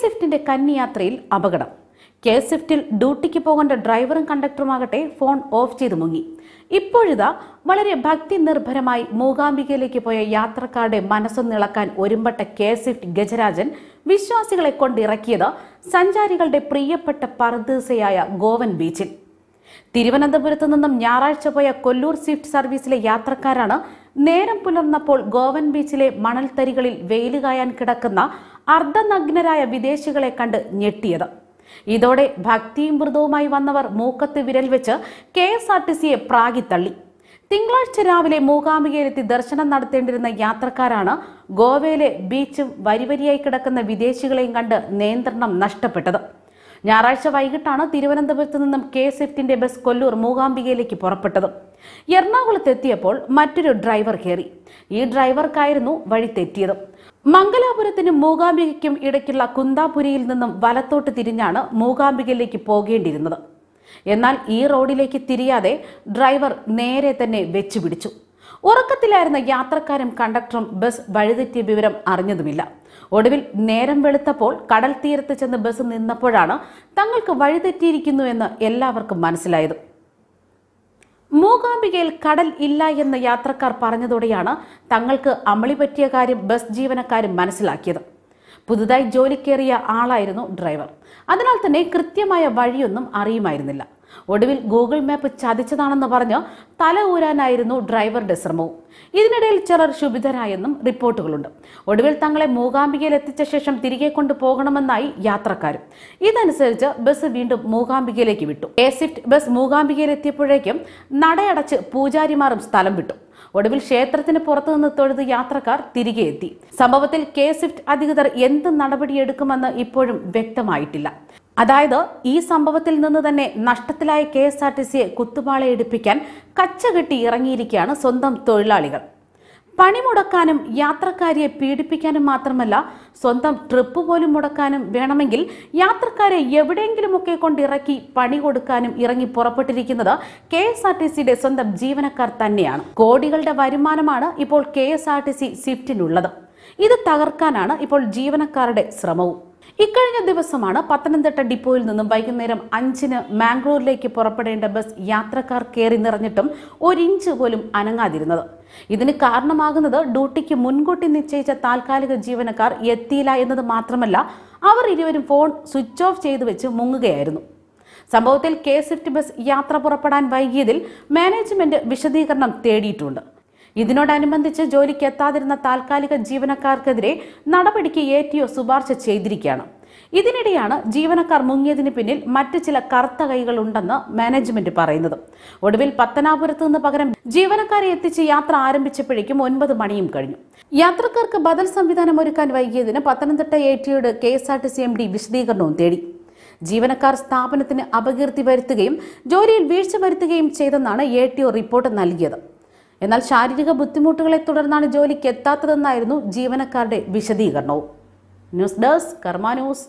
സ്വിഫ്റ്റിന്റെ കന്നിയാത്രയിൽ അപകടം കെ സ്വിഫ്റ്റിൽ ഡ്യൂട്ടിക്ക് പോകേണ്ട ഡ്രൈവറും കണ്ടക്ടറുമാകട്ടെ ഫോൺ ഓഫ് ചെയ്ത് മുങ്ങി ഇപ്പോഴിതാ വളരെ ഭക്തി നിർഭരമായി മൂകാംബികയിലേക്ക് പോയ യാത്രക്കാരുടെ മനസ്സൊന്നിളക്കാൻ ഒരുമ്പെട്ട കെ സ്വിഫ്റ്റ് ഗജരാജൻ വിശ്വാസികളെ കൊണ്ടിറക്കിയത് സഞ്ചാരികളുടെ പ്രിയപ്പെട്ട പറദീസയായ ഗോവൻ ബീച്ചിൽ തിരുവനന്തപുരത്ത് നിന്നും ഞായറാഴ്ച പോയ കൊല്ലൂർ സ്വിഫ്റ്റ് സർവീസിലെ യാത്രക്കാരാണ് നേരം പുലർന്നപ്പോൾ ഗോവൻ ബീച്ചിലെ മണൽത്തരികളിൽ വെയിലുകായാൻ കിടക്കുന്ന അർദ്ധനഗ്നരായ വിദേശികളെ കണ്ട് ഞെട്ടിയത് ഇതോടെ ഭക്തിയും മൃദവുമായി വന്നവർ മൂക്കത്ത് വിരൽ വെച്ച് കെ എസ് ആർ ടി സിയെ പ്രാഗിത്തള്ളി തിങ്കളാഴ്ച രാവിലെ മൂകാംബികയിലെത്തി ദർശനം നടത്തേണ്ടിരുന്ന യാത്രക്കാരാണ് ഗോവയിലെ ബീച്ചും വരിവരിയായി കിടക്കുന്ന വിദേശികളെയും കണ്ട് നിയന്ത്രണം നഷ്ടപ്പെട്ടത് ഞായറാഴ്ച വൈകിട്ടാണ് തിരുവനന്തപുരത്ത് നിന്നും കെ സ്വിഫ്റ്റിന്റെ ബസ് കൊല്ലൂർ മൂകാംബികയിലേക്ക് പുറപ്പെട്ടത് എത്തിയപ്പോൾ മറ്റൊരു ഡ്രൈവർ കയറി ഈ ഡ്രൈവർക്കായിരുന്നു വഴി തെറ്റിയത് മംഗലാപുരത്തിനും മൂകാംബികയ്ക്കും ഇടയ്ക്കുള്ള കുന്താപുരിയിൽ നിന്നും വലത്തോട്ട് തിരിഞ്ഞാണ് മൂകാംബികയിലേക്ക് പോകേണ്ടിയിരുന്നത് എന്നാൽ ഈ റോഡിലേക്ക് തിരിയാതെ ഡ്രൈവർ നേരെ തന്നെ വെച്ചുപിടിച്ചു ഉറക്കത്തിലായിരുന്ന യാത്രക്കാരും കണ്ടക്ടറും ബസ് വഴിതെറ്റിയ വിവരം അറിഞ്ഞതുമില്ല ഒടുവിൽ നേരം വെളുത്തപ്പോൾ കടൽ തീരത്ത് ചെന്ന് ബസ് നിന്നപ്പോഴാണ് തങ്ങൾക്ക് വഴിതെറ്റിയിരിക്കുന്നു എന്ന് എല്ലാവർക്കും മനസ്സിലായത് മൂകാംബികയിൽ കടൽ ഇല്ല എന്ന് യാത്രക്കാർ പറഞ്ഞതോടെയാണ് തങ്ങൾക്ക് അമളി പറ്റിയ കാര്യം ബസ് ജീവനക്കാരും മനസ്സിലാക്കിയത് പുതുതായി ജോലിക്കേറിയ ആളായിരുന്നു ഡ്രൈവർ അതിനാൽ തന്നെ കൃത്യമായ വഴിയൊന്നും അറിയുമായിരുന്നില്ല ഒടുവിൽ ഗൂഗിൾ മാപ്പ് ചതിച്ചതാണെന്ന് പറഞ്ഞ് തല ഊരാനായിരുന്നു ഡ്രൈവറുടെ ശ്രമവും ഇതിനിടയിൽ ചിലർ ശുഭിതരായെന്നും റിപ്പോർട്ടുകളുണ്ട് ഒടുവിൽ തങ്ങളെ മൂകാംബികയിൽ എത്തിച്ച ശേഷം തിരികെ കൊണ്ടുപോകണമെന്നായി യാത്രക്കാരും ഇതനുസരിച്ച് ബസ് വീണ്ടും മൂകാംബികയിലേക്ക് വിട്ടു എ സിഫ്റ്റ് ബസ് മൂകാംബികയിൽ എത്തിയപ്പോഴേക്കും നടയടച്ച് പൂജാരിമാരും സ്ഥലം വിട്ടു ഒടുവിൽ ക്ഷേത്രത്തിന് പുറത്തു നിന്ന് തൊഴുത് യാത്രക്കാർ തിരികെ എത്തി സംഭവത്തിൽ കെ സ്വിഫ്റ്റ് അധികൃതർ എന്ത് നടപടിയെടുക്കുമെന്ന് ഇപ്പോഴും വ്യക്തമായിട്ടില്ല അതായത് ഈ സംഭവത്തിൽ നിന്ന് തന്നെ നഷ്ടത്തിലായ കെ എസ് ആർ ടി സിയെ കുത്തുപാളയെടുപ്പിക്കാൻ കച്ചകെട്ടി ഇറങ്ങിയിരിക്കുകയാണ് സ്വന്തം തൊഴിലാളികൾ പണിമുടക്കാനും യാത്രക്കാരെ പീഡിപ്പിക്കാനും മാത്രമല്ല സ്വന്തം ട്രിപ്പ് പോലും മുടക്കാനും വേണമെങ്കിൽ യാത്രക്കാരെ എവിടെയെങ്കിലുമൊക്കെ കൊണ്ടിറക്കി പണി കൊടുക്കാനും ഇറങ്ങി പുറപ്പെട്ടിരിക്കുന്നത് കെ എസ് ആർ ടി സിയുടെ സ്വന്തം ജീവനക്കാർ തന്നെയാണ് കോടികളുടെ വരുമാനമാണ് ഇപ്പോൾ K S R T C സ്വിഫ്റ്റിനുള്ളത് ഇത് തകർക്കാനാണ് ഇപ്പോൾ ജീവനക്കാരുടെ ശ്രമവും ഇക്കഴിഞ്ഞ ദിവസമാണ് പത്തനംതിട്ട ഡിപ്പോയിൽ നിന്നും വൈകുന്നേരം അഞ്ചിന് മാംഗ്ലൂരിലേക്ക് പുറപ്പെടേണ്ട ബസ് യാത്രക്കാർ കയറി നിറഞ്ഞിട്ടും ഒരിഞ്ച് പോലും അനങ്ങാതിരുന്നത് ഇതിന് കാരണമാകുന്നത് ഡ്യൂട്ടിക്ക് മുൻകൂട്ടി നിശ്ചയിച്ച താൽക്കാലിക ജീവനക്കാർ എത്തിയില്ല എന്നത് മാത്രമല്ല അവർ ഇരുവരും ഫോൺ സ്വിച്ച് ഓഫ് ചെയ്തു വെച്ച് മുങ്ങുകയായിരുന്നു സംഭവത്തിൽ കെ സിഫ്റ്റ് ബസ് യാത്ര പുറപ്പെടാൻ വൈകിയതിൽ മാനേജ്മെന്റ് വിശദീകരണം തേടിയിട്ടുണ്ട് ഇതിനോടനുബന്ധിച്ച് ജോലിക്ക് എത്താതിരുന്ന താൽക്കാലിക ജീവനക്കാർക്കെതിരെ നടപടിക്ക് എ ടി ഒ ശുപാർശ ചെയ്തിരിക്കുകയാണ് ഇതിനിടെയാണ് ജീവനക്കാർ മുങ്ങിയതിന് പിന്നിൽ മറ്റ് ചില കറുത്ത കൈകൾ ഉണ്ടെന്ന് മാനേജ്മെന്റ് പറയുന്നത് ഒടുവിൽ പത്തനാപുരത്ത് നിന്ന് പകരം ജീവനക്കാരെ എത്തിച്ച് യാത്ര ആരംഭിച്ചപ്പോഴേക്കും ഒൻപത് മണിയും കഴിഞ്ഞു യാത്രക്കാർക്ക് ബദൽ സംവിധാനം ഒരുക്കാൻ വൈകിയതിന് പത്തനംതിട്ട എ ടിയുടെ K S R T C M D വിശദീകരണവും തേടി ജീവനക്കാർ സ്ഥാപനത്തിന് അപകീർത്തി വരുത്തുകയും ജോലിയിൽ വീഴ്ച വരുത്തുകയും ചെയ്തെന്നാണ് എ ടി ഒ റിപ്പോർട്ട് നൽകിയത് എന്നാൽ ശാരീരിക ബുദ്ധിമുട്ടുകളെ തുടർന്നാണ് ജോലിക്ക് എത്താത്തതെന്നായിരുന്നു ജീവനക്കാരുടെ വിശദീകരണവും ന്യൂസ് ഡെസ്ക് കർമാ ന്യൂസ്